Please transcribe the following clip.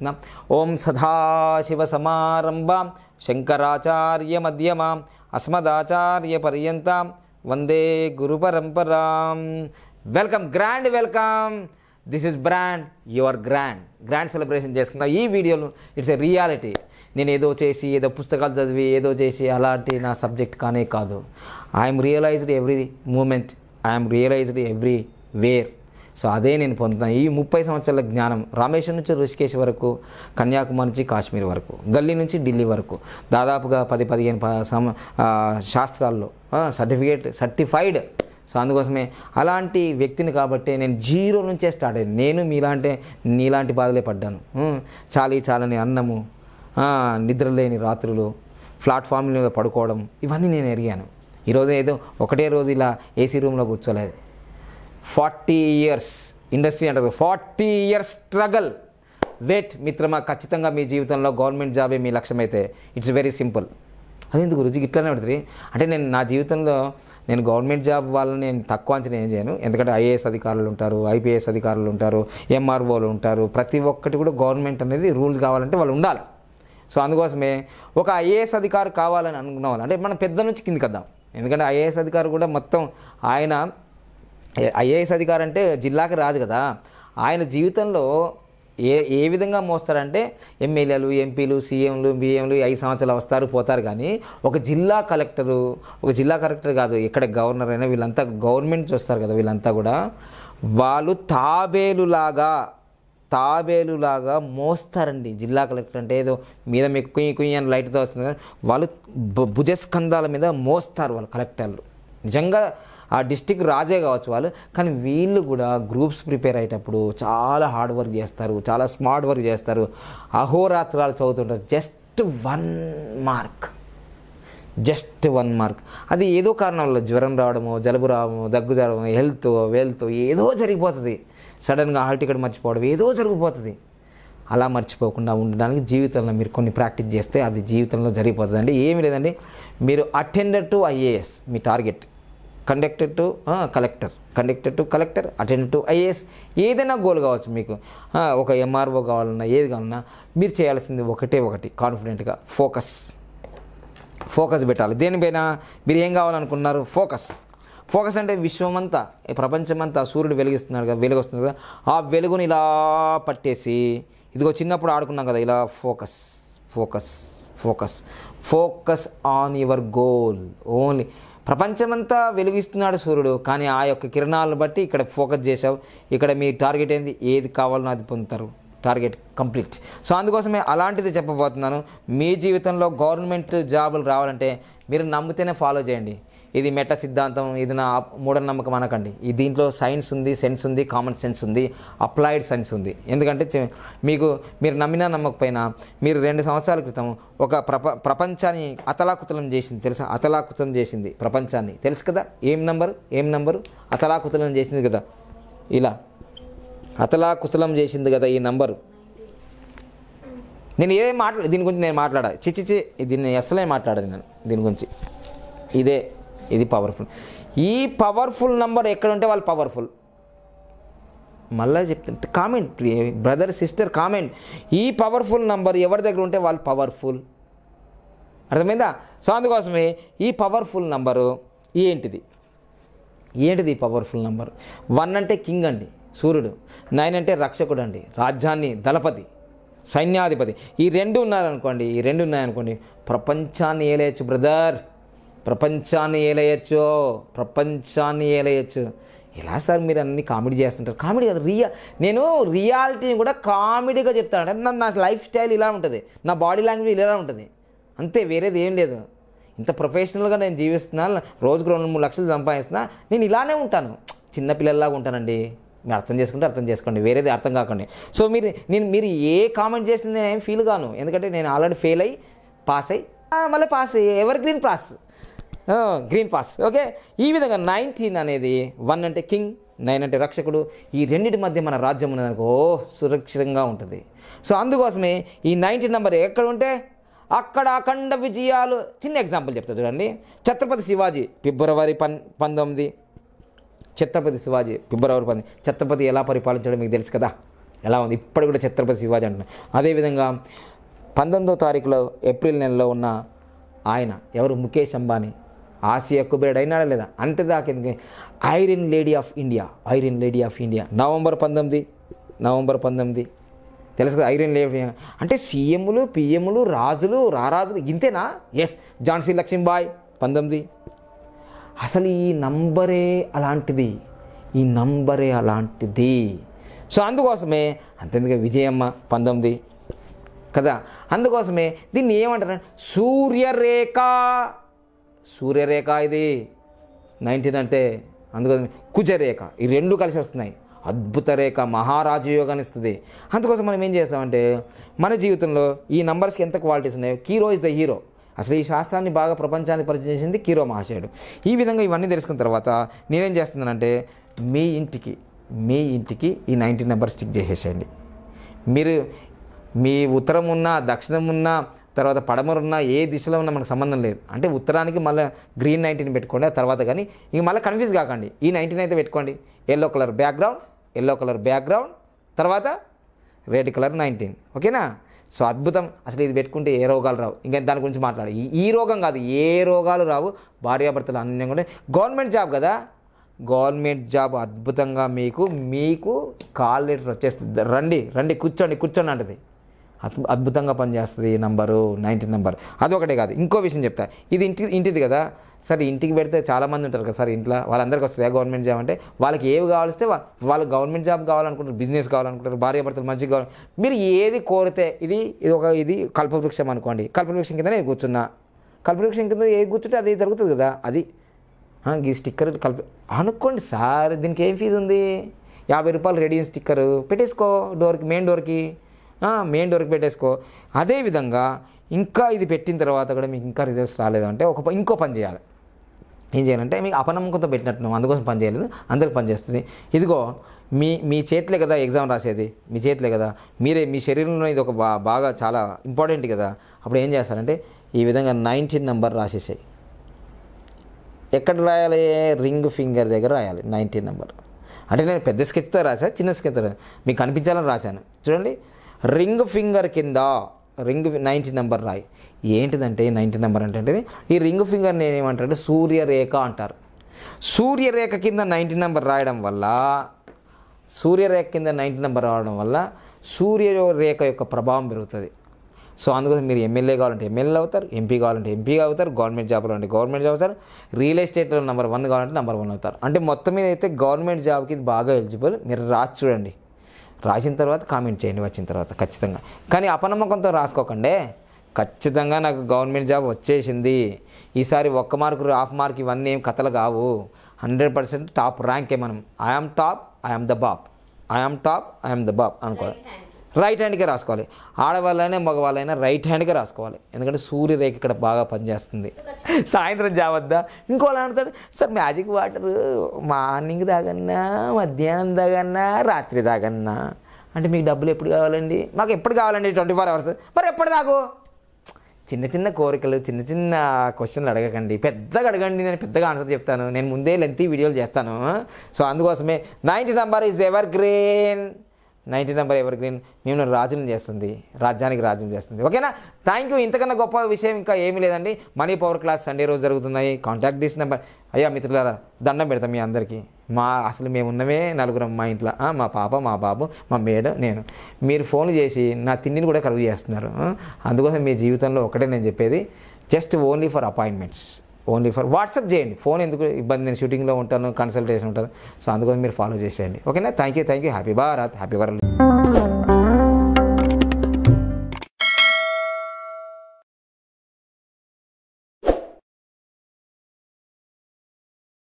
కృష్ణ ఓం సదాశివ శంకరాచార్య మధ్యమా అస్మదాచార్య పర్యంత వందే గురు పరంపరాం welcome grand welcome this is brand your grand grand celebration చేసుకున్న ఈ వీడియోలో ఇట్స్ ఎ రియాలిటీ నేను ఏదో చేసి ఏదో పుస్తకాలు చదివి ఏదో చేసి అలాంటి నా సబ్జెక్ట్ కానే కాదు I'm realised every moment I'm realised everywhere so అదే నేను పొందుతాను ఈ ముప్పై సంవత్సరాల జ్ఞానం రామేశ్వరం నుంచి ఋషికేశ్ వరకు కన్యాకుమారి నుంచి కాశ్మీర్ వరకు గల్లీ నుంచి ఢిల్లీ వరకు దాదాపుగా పది పదిహేను సమ శాస్త్రాల్లో సర్టిఫికేట్ సర్టిఫైడ్ సో అందుకోసమే అలాంటి వ్యక్తిని కాబట్టి నేను జీరో నుంచే స్టార్ట్ అయ్యాను నేను మీలాంటి నీలాంటి బాధలే పడ్డాను చాలి చాలని అన్నము నిద్రలేని రాత్రులు ప్లాట్ఫామ్ మీద పడుకోవడం ఇవన్నీ నేను ఎరిగాను ఈరోజు ఏదో ఒకటే రోజు ఇలా ఏసీ రూమ్లో కూర్చోలేదు ఫార్టీ ఇయర్స్ ఇండస్ట్రీ అంటారు ఫార్టీ ఇయర్స్ స్ట్రగల్ వెయిట్ మిత్రమా ఖచ్చితంగా మీ జీవితంలో గవర్నమెంట్ జాబే మీ లక్ష్యమైతే ఇట్స్ వెరీ సింపుల్ అది ఎందుకు రుచి ఇట్లానే పడుతుంది అంటే నేను నా జీవితంలో నేను గవర్నమెంట్ జాబ్ వాళ్ళని నేను తక్కువ అంచనా ఏం చేయను ఎందుకంటే ఐఏఎస్ అధికారులు ఉంటారు ఐపీఎస్ అధికారులు ఉంటారు ఎంఆర్ఓలు ఉంటారు ప్రతి ఒక్కటి కూడా గవర్నమెంట్ అనేది రూల్ కావాలంటే వాళ్ళు ఉండాలి సో అందుకోసమే ఒక ఐఏఎస్ అధికారు కావాలని అనుకున్న వాళ్ళు అంటే మనం పెద్ద నుంచి కిందికి వద్దాం ఎందుకంటే ఐఏఎస్ అధికారు కూడా మొత్తం ఆయన ఐఏఎస్ అధికారి అంటే జిల్లాకి రాదు కదా ఆయన జీవితంలో ఏ ఏ విధంగా మోస్తారంటే ఎమ్మెల్యేలు ఎంపీలు సీఎంలు బిఎంలు ఐదు సంవత్సరాలు వస్తారు పోతారు కానీ ఒక జిల్లా కలెక్టరు ఒక జిల్లా కలెక్టర్ కాదు ఇక్కడ గవర్నర్ అయినా వీళ్ళంతా గవర్నమెంట్ చూస్తారు కదా వీళ్ళంతా కూడా వాళ్ళు తాబేలులాగా తాబేలులాగా మోస్తారండి జిల్లా కలెక్టర్ అంటే ఏదో మీద మీకు కుయ్యి కుయ్యి అని లైట్తో వస్తుంది కదా వాళ్ళు భుజస్కంధాల మీద మోస్తారు వాళ్ళు కలెక్టర్లు నిజంగా ఆ డిస్టిక్ రాజే కావచ్చు వాళ్ళు కానీ వీళ్ళు కూడా గ్రూప్స్ ప్రిపేర్ అయ్యేటప్పుడు చాలా హార్డ్ వర్క్ చేస్తారు చాలా స్మార్ట్ వర్క్ చేస్తారు అహోరాత్రాలు చదువుతుంటారు just one mark just one mark అది ఏదో కారణం వల్ల జ్వరం రావడము జలుబు రావడము దగ్గు జరగడం హెల్త్ వెల్త్ ఏదో జరిగిపోతుంది సడన్గా హాల్ టికెట్ మర్చిపోవడం ఏదో జరిగిపోతుంది అలా మర్చిపోకుండా ఉండడానికి జీవితంలో మీరు కొన్ని ప్రాక్టీస్ చేస్తే అది జీవితంలో జరిగిపోతుంది అండి ఏమి లేదండి మీరు అటెండర్ టు ఐఏఎస్ మీ target conductor to collector conductor to collector attender to IAS ఏదైనా గోల్ కావచ్చు మీకు ఒక ఎంఆర్ఓ కావాలన్నా ఏది కావాలన్నా మీరు చేయాల్సింది ఒకటే ఒకటి కాన్ఫిడెంట్గా ఫోకస్ ఫోకస్ పెట్టాలి దేనిపైన మీరు ఏం కావాలనుకున్నారు ఫోకస్ ఫోకస్ అంటే విశ్వమంతా ప్రపంచమంతా సూర్యుడు వెలిగిస్తున్నాడు కదా వెలుగు వస్తుంది కదా ఆ వెలుగుని ఇలా పట్టేసి ఇదిగో చిన్నప్పుడు ఆడుకున్నాం కదా ఇలా focus focus focus focus on your goal only ప్రపంచమంతా వెలుగిస్తున్నాడు సూర్యుడు కానీ ఆ యొక్క కిరణాలను బట్టి ఇక్కడ ఫోకస్ చేసావు ఇక్కడ మీ టార్గెట్ ఏంది ఏది కావాలో అది పొందుతారు టార్గెట్ కంప్లీట్ సో అందుకోసమే అలాంటిది చెప్పబోతున్నాను మీ జీవితంలో గవర్నమెంట్ జాబులు రావాలంటే మీరు నమ్మితేనే ఫాలో చేయండి ఇది మెట సిద్ధాంతం ఇది నా మూఢనమ్మకం అనకండి ఈ దీంట్లో సైన్స్ ఉంది సెన్స్ ఉంది కామన్ సెన్స్ ఉంది అప్లైడ్ సైన్స్ ఉంది ఎందుకంటే మీకు మీరు నమ్మినా నమ్మకపోయినా మీరు రెండు సంవత్సరాల క్రితం ఒక ప్రప ప్రపంచాన్ని అతలాకుతలం చేసింది తెలుసా అతలాకుతలం చేసింది ప్రపంచాన్ని తెలుసు కదా ఏం నంబరు ఏం నంబరు అతలాకుతలం చేసింది కదా ఇలా అతలాకుతలం చేసింది కదా ఈ నంబరు నేను ఏ మాట్లా దీని గురించి నేను మాట్లాడా చిచ్చిచి దీన్ని అసలే మాట్లాడాను నేను దీని గురించి ఇదే ఇది పవర్ఫుల్ ఈ పవర్ఫుల్ నంబర్ ఎక్కడ ఉంటే వాళ్ళు పవర్ఫుల్ మళ్ళీ చెప్తాను కామెంట్ బ్రదర్ సిస్టర్ కామెంట్ ఈ పవర్ఫుల్ నంబర్ ఎవరి దగ్గర ఉంటే వాళ్ళు పవర్ఫుల్ అర్థమైందా సో అందుకోసమే ఈ పవర్ఫుల్ నంబరు ఏంటిది ఏంటిది ఈ పవర్ఫుల్ నంబర్ వన్ అంటే కింగ్ అండి సూర్యుడు నైన్ అంటే రక్షకుడు అండి రాజ్యాన్ని దళపతి సైన్యాధిపతి ఈ రెండు ఉన్నారనుకోండి ఈ రెండు ఉన్నాయనుకోండి ప్రపంచాన్ని ఏలేచ్చు బ్రదర్ ప్రపంచాన్ని ఏలేయచ్చు ప్రపంచాన్ని ఏలయచ్చు ఇలా సార్ మీరు అన్ని కామెడీ చేస్తుంటారు కామెడీ కాదు రియా నేను రియాలిటీని కూడా కామెడీగా చెప్తాను అంటే నా లైఫ్ స్టైల్ ఇలా ఉంటుంది నా బాడీ లాంగ్వేజ్ ఇలా ఉంటుంది అంతే వేరేది ఏం లేదు ఇంత ప్రొఫెషనల్గా నేను జీవిస్తున్నాను రోజుకు రెండు మూడు లక్షలు సంపాదిస్తున్నా నేను ఇలానే ఉంటాను చిన్నపిల్లల్లాగా ఉంటానండి మీరు అర్థం చేసుకుంటే అర్థం చేసుకోండి వేరేది అర్థం కాకండి సో మీరు నేను మీరు ఏ కామెంట్ చేసింది నేను ఫీల్ కాను ఎందుకంటే నేను ఆల్రెడీ ఫెయిల్ అయ్యి పాస్ అయ్యి మళ్ళీ pass evergreen pass green pass okay ఈ విధంగా నైన్టీన్ అనేది వన్ అంటే కింగ్ నైన్ అంటే రక్షకుడు ఈ రెండింటి మధ్య మన రాజ్యం ఓ సురక్షితంగా ఉంటుంది సో అందుకోసమే ఈ నైన్టీన్ నెంబర్ ఎక్కడ ఉంటే అక్కడ అఖండ విజయాలు చిన్న ఎగ్జాంపుల్ చెప్తా చూడండి ఛత్రపతి శివాజీ ఫిబ్రవరి పన్ పంతొమ్మిది ఛత్రపతి శివాజీ ఫిబ్రవరి పంది ఛత్రపతి ఎలా పరిపాలించడం మీకు తెలుసు కదా ఎలా ఉంది ఇప్పటికి కూడా ఛత్రపతి శివాజీ అంటున్నాను అదేవిధంగా పంతొమ్మిదో తారీఖులో ఏప్రిల్ నెలలో ఉన్న ఆయన ఎవరు ముఖేష్ అంబానీ ఆసియా కుబేరుడు అయినాడా లేదా అంతేదాకా iron lady of India iron lady of India November పంతొమ్మిది నవంబర్ పంతొమ్మిది తెలుసు కదా ఐరన్ లేడీ అంటే సీఎంలు పిఎంలు రాజులు రారాజులు ఇంతేనా ఎస్ ఝాన్సీ లక్ష్మీబాయ్ పంతొమ్మిది అసలు ఈ నంబరే అలాంటిది ఈ నంబరే అలాంటిది సో అందుకోసమే అంతేందుకే విజయమ్మ పంతొమ్మిది కదా అందుకోసమే దీన్ని ఏమంటారు సూర్యరేఖ సూర్యరేఖ ఇది నైన్టీన్ అంటే అందుకోసమే కుజరేఖ ఈ రెండు కలిసి వస్తున్నాయి అద్భుత రేఖ యోగాన్ని ఇస్తుంది అందుకోసం మనం ఏం చేస్తామంటే మన జీవితంలో ఈ నంబర్స్కి ఎంత క్వాలిటీస్ ఉన్నాయో కీరో ఇస్ ద హీరో అసలు ఈ శాస్త్రాన్ని బాగా ప్రపంచాన్ని పరిచయం చేసింది కీరో మహాశయుడు ఈ విధంగా ఇవన్నీ తెలుసుకున్న తర్వాత నేనేం చేస్తున్నానంటే మీ ఇంటికి మీ ఇంటికి ఈ నైన్టీన్ నెంబర్ స్టిక్ చేసేసేయండి మీరు మీ ఉత్తరం ఉన్నా దక్షిణం ఉన్నా తర్వాత పడమరున్నా ఏ దిశలో ఉన్నా మనకు సంబంధం లేదు అంటే ఉత్తరానికి మళ్ళీ గ్రీన్ నైన్టీన్ పెట్టుకోండి ఆ తర్వాత కానీ ఇక మళ్ళీ కన్ఫ్యూజ్ కాకండి ఈ నైన్టీన్ అయితే పెట్టుకోండి yellow colour background yellow colour background తర్వాత రెడ్ కలర్ నైన్టీన్ ఓకేనా సో అద్భుతం అసలు ఇది పెట్టుకుంటే ఏ రోగాలు రావు ఇంకా దాని గురించి మాట్లాడు ఈ రోగం కాదు ఏ రోగాలు రావు భార్యాభర్తలు అన్నీ కూడా గవర్నమెంట్ జాబ్ కదా గవర్నమెంట్ జాబ్ అద్భుతంగా మీకు మీకు కాల్ లెటర్ వచ్చేస్తుంది రండి రండి కూర్చోండి కూర్చోండి అంటది అద్భుతంగా పనిచేస్తుంది నంబరు నైన్టీన్ నెంబర్ అదొకటే కాదు ఇంకో విషయం చెప్తా ఇది ఇంటి ఇంటిది కదా సరే ఇంటికి పెడితే చాలామంది ఉంటారు కదా సార్ ఇంట్లో వాళ్ళందరికీ వస్తుంది గవర్నమెంట్ జాబ్ అంటే వాళ్ళకి ఏవి కావాల్స్తే వాళ్ళు గవర్నమెంట్ జాబ్ కావాలనుకుంటారు బిజినెస్ కావాలనుకుంటారు భార్య భర్తలు మంచిగా కావాలి మీరు ఏది కోరితే ఇది ఇది ఒక ఇది కల్పవృక్షం అనుకోండి కల్పవృక్షం కింద నేను కూర్చున్నా కల్పవృక్షం కింద ఏ కూర్చుంటే అది జరుగుతుంది కదా అది ఈ స్టిక్కర్ కల్ప అనుకోండి సార్ దీనికి ఏం ఫీజు ఉంది యాభై రూపాయలు రెడీ స్టిక్కర్ పెట్టేసుకో డోర్కి మెయిన్ డోర్కి మెయిన్ డోర్కి పెట్టేసుకో అదేవిధంగా ఇంకా ఇది పెట్టిన తర్వాత కూడా మీకు ఇంకా రిజల్ట్స్ రాలేదు అంటే ఒక ఇంకో పని చేయాలి ఏం చేయాలంటే మీకు అపనమ్మకంతో పెట్టినట్టు అందుకోసం పని చేయలేదు అందరికి పనిచేస్తుంది ఇదిగో మీ మీ చేతిలే కదా ఎగ్జామ్ రాసేది మీ చేతిలే కదా మీరే మీ శరీరంలో ఇది ఒక బా బాగా చాలా ఇంపార్టెంట్ కదా అప్పుడు ఏం చేస్తారంటే ఈ విధంగా నైన్టీన్ నెంబర్ రాసేసాయి ఎక్కడ రాయాలి రింగ్ ఫింగర్ దగ్గర రాయాలి నైన్టీన్ నెంబర్ అంటే నేను పెద్ద స్కెచ్తో రాశాను చిన్న స్కెచ్తో మీకు కనిపించాలని రాశాను చూడండి రింగ్ ఫింగర్ కింద రింగ్ నైంటీ నెంబర్ రాయి ఏంటిదంటే నైంటీ నెంబర్ అంటే ఈ రింగ్ ఫింగర్ నేను నేనేమంటారంటే సూర్యరేఖ అంటారు సూర్యరేఖ కింద నైంటీ నెంబర్ రాయడం వల్ల సూర్యరేఖ కింద నైంటీ నెంబర్ రావడం వల్ల సూర్యరేఖ యొక్క ప్రభావం పెరుగుతుంది సో అందుకోసం మీరు ఎమ్మెల్యే కావాలంటే ఎమ్మెల్యే అవుతారు ఎంపీ కావాలంటే ఎంపీ అవుతారు గవర్నమెంట్ జాబ్ కావాలంటే గవర్నమెంట్ జాబ్ అవుతారు రియల్ ఎస్టేట్లో నెంబర్ వన్ కావాలంటే నెంబర్ వన్ అవుతారు అంటే మొత్తం మీద అయితే గవర్నమెంట్ జాబ్కి బాగా ఎలిజిబుల్ మీరు రాసి చూడండి రాసిన తర్వాత కామెంట్ చేయండి వచ్చిన తర్వాత ఖచ్చితంగా కానీ అపనమ్మకంతో రాసుకోకండి ఖచ్చితంగా నాకు గవర్నమెంట్ జాబ్ వచ్చేసింది ఈసారి ఒక్క మార్కు హాఫ్ మార్క్ ఇవన్నీ ఏం కథలు కావు హండ్రెడ్ పర్సెంట్ టాప్ ర్యాంకే మనం ఐఆమ్ టాప్ ఐఎమ్ ద బాప్ ఐఆమ్ టాప్ ఐఎమ్ ద బాప్ అనుకో రైట్ హ్యాండ్కే రాసుకోవాలి ఆడవాళ్ళైనా మగవాళ్ళైనా రైట్ హ్యాండ్కే రాసుకోవాలి ఎందుకంటే సూర్యరేఖ ఇక్కడ బాగా పనిచేస్తుంది సాయంత్రం జావద్దా ఇంకోలా అంటాడు సార్ మ్యాజిక్ వాటర్ మార్నింగ్ తాగన్నా మధ్యాహ్నం తాగన్నా రాత్రి తాగన్నా అంటే మీకు డబ్బులు ఎప్పుడు కావాలండి మాకు ఎప్పుడు కావాలండి ట్వంటీ ఫోర్ అవర్స్ మరి ఎప్పుడు తాగు చిన్న చిన్న కోరికలు చిన్న చిన్న క్వశ్చన్లు అడగకండి పెద్దగా అడగండి నేను పెద్దగా ఆన్సర్ చెప్తాను నేను ముందే లెంతీ వీడియోలు చేస్తాను సో అందుకోసమే ninety number is evergreen ninety number evergreen మేము రాజ్యం చేస్తుంది రాజ్యానికి రాజ్యం చేస్తుంది ఓకేనా థ్యాంక్ యూ ఇంతకన్నా గొప్ప విషయం ఇంకా ఏమీ లేదండి మనీ పవర్ క్లాస్ సండే రోజు జరుగుతున్నాయి కాంటాక్ట్ దిస్ నెంబర్ అయ్యా మిత్రులారా దండం పెడతాం మీ అందరికీ మా అసలు మేము ఉన్నమే నలుగురం మా ఇంట్లో మా పాప మా బాబు మా మేడం నేను మీరు ఫోన్ చేసి నా తిండిని కూడా కలుగు చేస్తున్నారు అందుకోసం మీ జీవితంలో ఒకటే నేను చెప్పేది just only for appointments only for WhatsApp చేయండి ఫోన్ ఎందుకు ఇబ్బంది నేను షూటింగ్లో ఉంటాను కన్సల్టేషన్ ఉంటాను సో అందుకని మీరు ఫాలో చేసేయండి ఓకేనా thank you thank you happy Bharat happy world